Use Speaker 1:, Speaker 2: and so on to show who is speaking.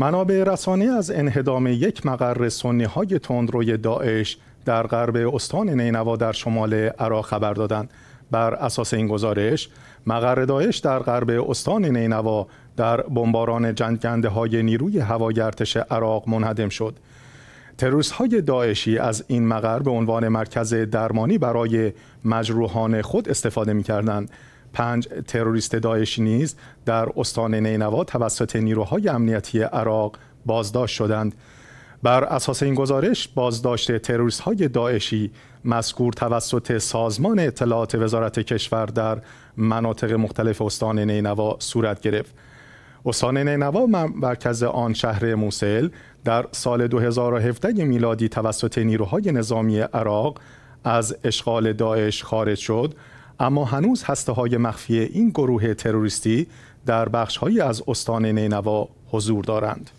Speaker 1: منابع رسانه از انهدام یک مقر سنی های تندروی داعش در غرب استان نینوا در شمال عراق خبر دادند بر اساس این گزارش مقر داعش در غرب استان نینوا در بمباران جنگنده های نیروی هوای ارتش عراق منهدم شد تروریست های داعشی از این مقر به عنوان مرکز درمانی برای مجروحان خود استفاده می پنج تروریست داعشی نیز در استان نینوا توسط نیروهای امنیتی عراق بازداشت شدند بر اساس این گزارش بازداشت تروریست های داعشی مذکور توسط سازمان اطلاعات وزارت کشور در مناطق مختلف استان نینوا صورت گرفت استان نینوا مرکز آن شهر موسل در سال 2017 میلادی توسط نیروهای نظامی عراق از اشغال داعش خارج شد اما هنوز هسته های مخفی این گروه تروریستی در بخش از استان نینوا حضور دارند.